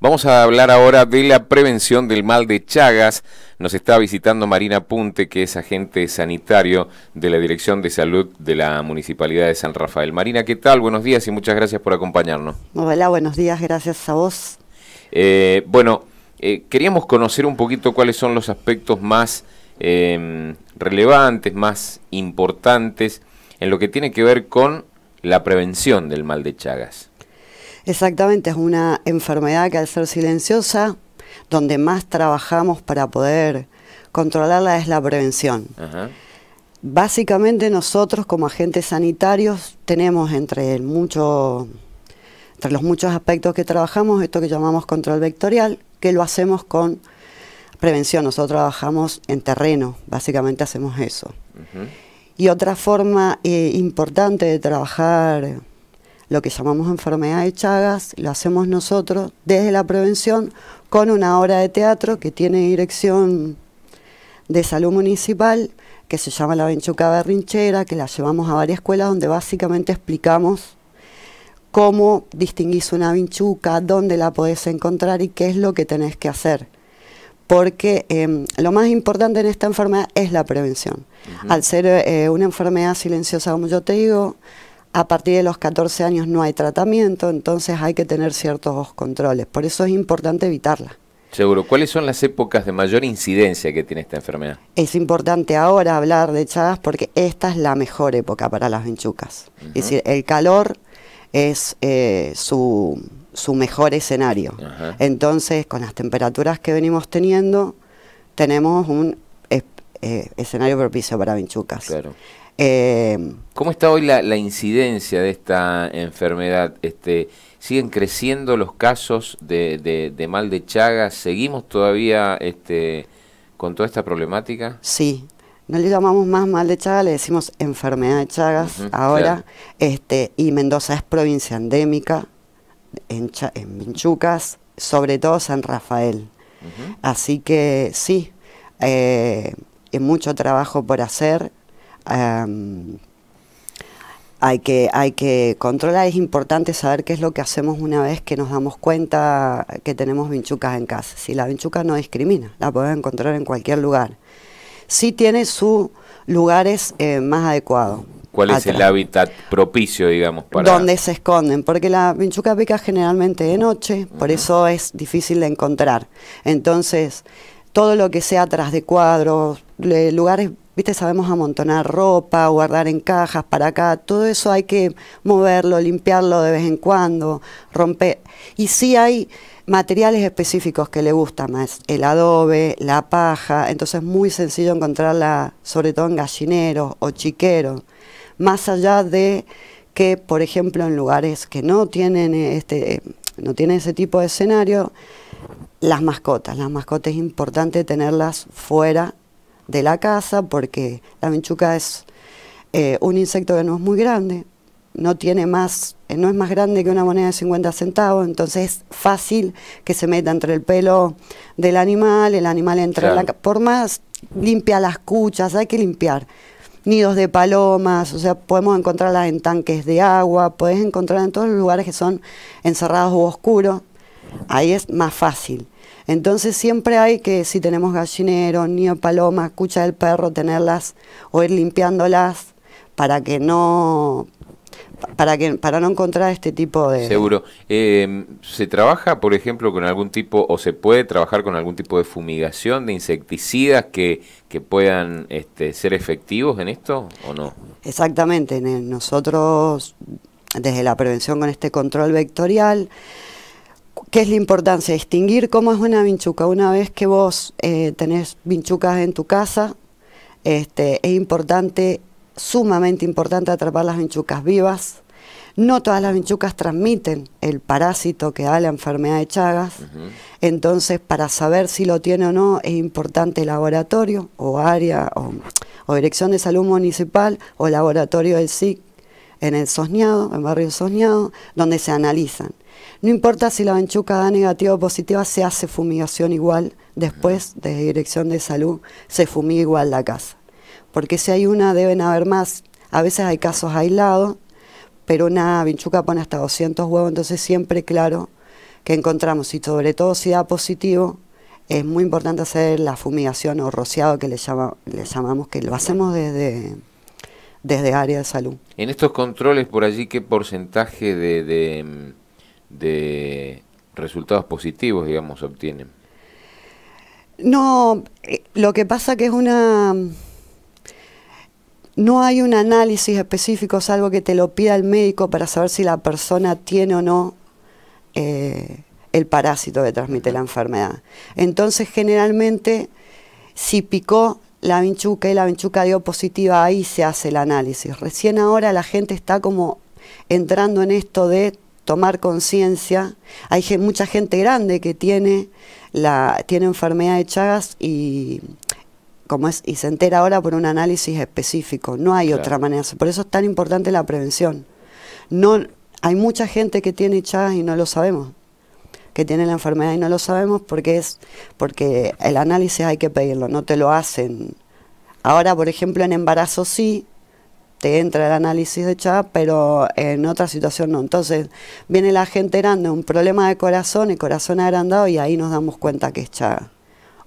Vamos a hablar ahora de la prevención del mal de Chagas. Nos está visitando Marina Punte, que es agente sanitario de la Dirección de Salud de la Municipalidad de San Rafael. Marina, ¿qué tal? Buenos días y muchas gracias por acompañarnos. Hola, buenos días, gracias a vos. Eh, bueno, eh, queríamos conocer un poquito cuáles son los aspectos más em, relevantes, más importantes en lo que tiene que ver con la prevención del mal de Chagas. Exactamente, es una enfermedad que al ser silenciosa, donde más trabajamos para poder controlarla es la prevención. Básicamente nosotros como agentes sanitarios tenemos entre, mucho, entre los muchos aspectos que trabajamos esto que llamamos control vectorial, que lo hacemos con prevención. Nosotros trabajamos en terreno, básicamente hacemos eso. Y otra forma eh, importante de trabajar lo que llamamos enfermedad de Chagas, lo hacemos nosotros desde la prevención con una obra de teatro que tiene dirección de salud municipal, que se llama La vinchuca Berrinchera, que la llevamos a varias escuelas donde básicamente explicamos cómo distinguís una vinchuca, dónde la podés encontrar y qué es lo que tenés que hacer. Porque em, lo más importante en esta enfermedad es la prevención. Al ser eh, una enfermedad silenciosa, como yo te digo, a partir de los 14 años no hay tratamiento, entonces hay que tener ciertos controles. Por eso es importante evitarla. Seguro. ¿Cuáles son las épocas de mayor incidencia que tiene esta enfermedad? Es importante ahora hablar de chagas porque esta es la mejor época para las vinchucas. Es decir, el calor es eh, su, mejor escenario. Entonces, con las temperaturas que venimos teniendo, tenemos un eh, escenario propicio para vinchucas. Claro. Eh, ¿Cómo está hoy la, incidencia de esta enfermedad? Este, ¿Siguen creciendo los casos de, mal de Chagas? ¿Seguimos todavía este, con toda esta problemática? Sí, no le llamamos más mal de Chagas, le decimos enfermedad de Chagas ahora. Este, y Mendoza es provincia endémica, en, Minchucas, sobre todo San Rafael. Así que sí, es eh, mucho trabajo por hacer Em, hay que, hay que controlar, es importante saber qué es lo que hacemos una vez que nos damos cuenta que tenemos vinchucas en casa. Si la vinchuca no discrimina, la podemos encontrar en cualquier lugar. si tiene sus lugares eh, más adecuados. ¿Cuál es el hábitat propicio, digamos, para...? Donde se esconden, porque la vinchuca pica generalmente de noche, por eso es difícil de encontrar. Entonces, todo lo que sea atrás de cuadros, lugares viste, sabemos amontonar ropa, guardar en cajas para acá, todo eso hay que moverlo, limpiarlo de vez en cuando, romper. Y sí hay materiales específicos que le gusta más, el adobe, la paja, entonces es muy sencillo encontrarla, sobre todo en gallineros o chiqueros, más allá de que, por ejemplo, en lugares que no tienen eh, este no tienen ese tipo de escenario, las mascotas, las mascotas es importante tenerlas fuera de la casa porque la minchuca es eh, un insecto que no es muy grande, no tiene más, eh, no es más grande que una moneda de 50 centavos, entonces es fácil que se meta entre el pelo del animal, el animal entra en la por más limpia las cuchas, hay que limpiar nidos de palomas, o sea, podemos encontrarlas en tanques de agua, puedes encontrarlas en todos los lugares que son encerrados u oscuros, ahí es más fácil. Entonces siempre hay que, si tenemos gallinero, ni paloma, escucha del perro, tenerlas o ir limpiándolas para que no para que para no encontrar este tipo de seguro em, se trabaja por ejemplo con algún tipo o se puede trabajar con algún tipo de fumigación de insecticidas que, que puedan este, ser efectivos en esto o no exactamente nosotros desde la prevención con este control vectorial ¿Qué es la importancia? Distinguir cómo es una vinchuca. Una vez que vos eh, tenés vinchucas en tu casa, este, es importante, sumamente importante, atrapar las vinchucas vivas. No todas las vinchucas transmiten el parásito que da la enfermedad de Chagas. Entonces, para saber si lo tiene o no, es importante el laboratorio o área o, o dirección de salud municipal o laboratorio del SIC en el soñado, en barrio soñado, donde se analizan. No importa si la vinchuca da negativa o positiva, se hace fumigación igual. Después, desde Dirección de Salud, se fumiga igual la casa. Porque si hay una, deben haber más. A veces hay casos aislados, pero una vinchuca pone hasta 200 huevos, entonces siempre claro que encontramos, y sobre todo si da positivo, es muy importante hacer la fumigación o rociado que le llamamos, que lo hacemos desde desde área de salud. En estos controles por allí, ¿qué porcentaje de, resultados positivos, digamos, obtienen? No, eh, lo que pasa que es una... No hay un análisis específico, algo que te lo pida el médico para saber si la persona tiene o no eh, el parásito que transmite la enfermedad. Entonces, generalmente, si picó, la vinchuca y la vinchuca dio positiva, ahí se hace el análisis. Recién ahora la gente está como entrando en esto de tomar conciencia. Hay mucha gente grande que tiene, la, tiene enfermedad de Chagas y, como es, y se entera ahora por un análisis específico. No hay otra manera. Por eso es tan importante la prevención. No, hay mucha gente que tiene Chagas y no lo sabemos que tiene la enfermedad y no lo sabemos porque es porque el análisis hay que pedirlo, no te lo hacen. Ahora, por ejemplo, en embarazo sí te entra el análisis de Chaga, pero en otra situación no. Entonces, viene la gente grande, un problema de corazón, y corazón agrandado y ahí nos damos cuenta que es Chaga.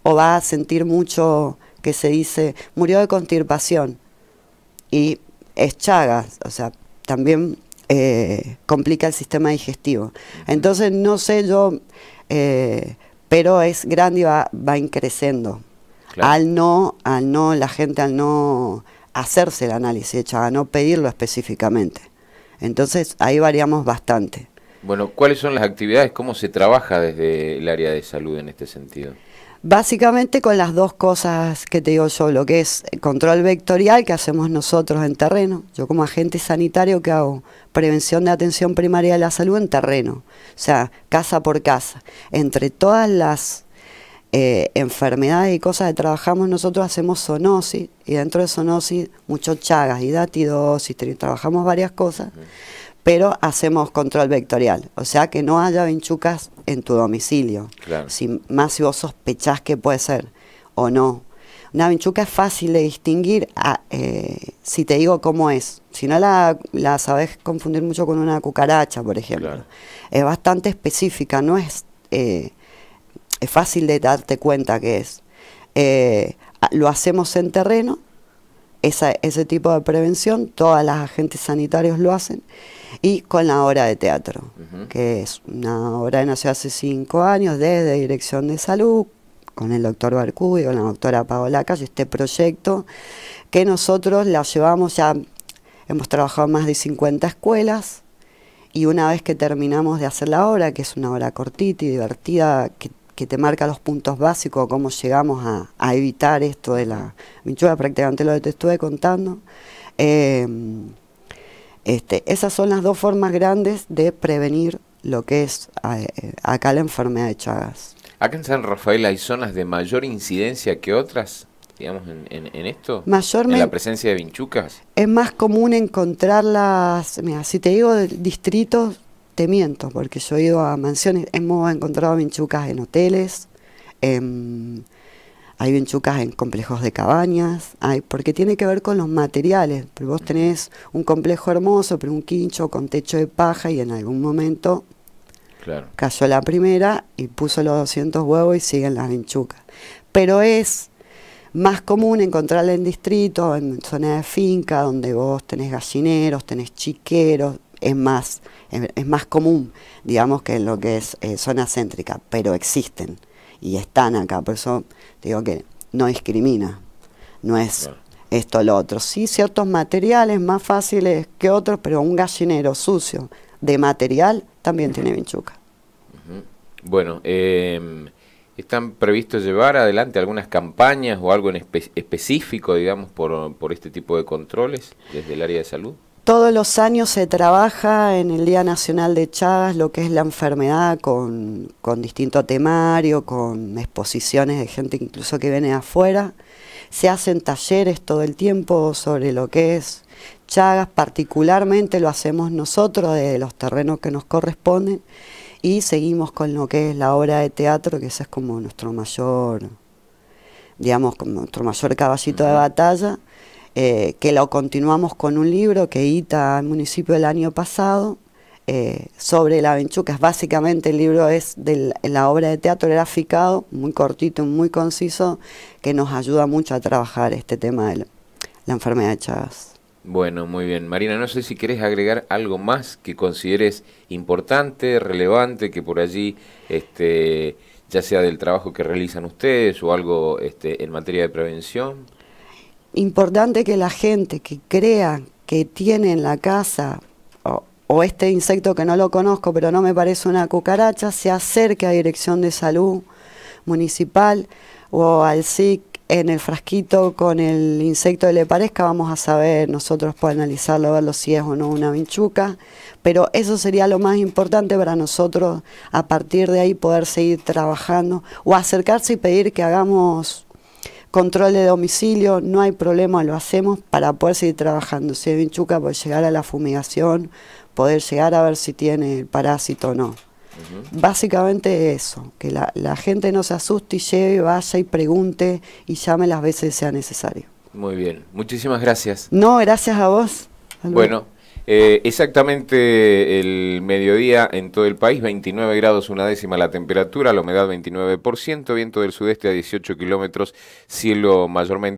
O va a sentir mucho que se dice, murió de constipación y es Chaga, o sea, también eh, complica el sistema digestivo. Entonces, no sé yo, eh, pero es grande y va, va increciendo. Al no, al no, la gente al no hacerse el análisis hecha a no pedirlo específicamente. Entonces, ahí variamos bastante. Bueno, ¿cuáles son las actividades? ¿Cómo se trabaja desde el área de salud en este sentido? Básicamente con las dos cosas que te digo yo, lo que es control vectorial que hacemos nosotros en terreno. Yo como agente sanitario que hago prevención de atención primaria de la salud en terreno, o sea, casa por casa. Entre todas las eh, enfermedades y cosas que trabajamos nosotros hacemos zoonosis y dentro de zoonosis muchos chagas, y datidosis, trabajamos varias cosas pero hacemos control vectorial, o sea que no haya vinchucas en tu domicilio, más si vos sospechás que puede ser o no. Una vinchuca es fácil de distinguir eh, si te digo cómo es, si no la, la sabes confundir mucho con una cucaracha, por ejemplo. Es bastante específica, no es, eh, es fácil de darte cuenta que es. Eh, lo hacemos en terreno esa, ese tipo de prevención, todas las agentes sanitarios lo hacen, y con la obra de teatro, que es una obra que nació hace cinco años desde Dirección de Salud, con el doctor y con la doctora Paola Calle, este proyecto que nosotros la llevamos ya, hemos trabajado más de 50 escuelas, y una vez que terminamos de hacer la obra, que es una obra cortita y divertida, que que te marca los puntos básicos, cómo llegamos a, evitar esto de la vinchuca, prácticamente lo que te estuve contando. Em, este, esas son las dos formas grandes de prevenir lo que es eh, acá la enfermedad de Chagas. ¿Acá en San Rafael hay zonas de mayor incidencia que otras? digamos, en, en, en esto? Mayormente. ¿En la presencia de vinchucas? Es más común encontrarlas, mira, si te digo distritos, porque yo he ido a mansiones, hemos encontrado vinchucas en hoteles, em, hay vinchucas en complejos de cabañas, hay, porque tiene que ver con los materiales. Vos tenés un complejo hermoso, pero un quincho con techo de paja y en algún momento cayó la primera y puso los 200 huevos y siguen las vinchucas. Pero es más común encontrarla en distrito, en zonas de finca, donde vos tenés gallineros, tenés chiqueros, es más, es, más común, digamos, que en lo que es eh, zona céntrica, pero existen y están acá, por eso digo que no discrimina, no es esto esto lo otro. Sí, ciertos materiales más fáciles que otros, pero un gallinero sucio de material también tiene vinchuca. Bueno, em, ¿están previstos llevar adelante algunas campañas o algo en específico, digamos, por, por este tipo de controles desde el área de salud? Todos los años se trabaja en el Día Nacional de Chagas lo que es la enfermedad con, distinto temario, con exposiciones de gente incluso que viene de afuera. Se hacen talleres todo el tiempo sobre lo que es Chagas, particularmente lo hacemos nosotros de los terrenos que nos corresponden y seguimos con lo que es la obra de teatro, que ese es como nuestro mayor, digamos, como nuestro mayor caballito de batalla eh, que lo continuamos con un libro que edita el municipio el año pasado eh, sobre la Benchuca. Básicamente el libro es de la obra de teatro graficado, muy cortito, muy conciso, que nos ayuda mucho a trabajar este tema de la enfermedad de Chagas. Bueno, muy bien. Marina, no sé si querés agregar algo más que consideres importante, relevante, que por allí, este, ya sea del trabajo que realizan ustedes o algo este, en materia de prevención importante que la gente que crea que tiene en la casa o, este insecto que no lo conozco, pero no me parece una cucaracha, se acerque a Dirección de Salud Municipal o al SIC en el frasquito con el insecto que le parezca, vamos a saber nosotros para analizarlo, verlo si es o no una vinchuca, pero eso sería lo más importante para nosotros a partir de ahí poder seguir trabajando o acercarse y pedir que hagamos Control de domicilio, no hay problema, lo hacemos para poder seguir trabajando. Si hay vinchuca, poder llegar a la fumigación, poder llegar a ver si tiene el parásito o no. Básicamente eso, que la, la, gente no se asuste y lleve, vaya y pregunte y llame las veces que sea necesario. Muy bien, muchísimas gracias. No, gracias a vos. Bueno. Eh, exactamente el mediodía en todo el país, 29 grados una décima la temperatura, la humedad 29%, viento del sudeste a 18 kilómetros, cielo mayormente.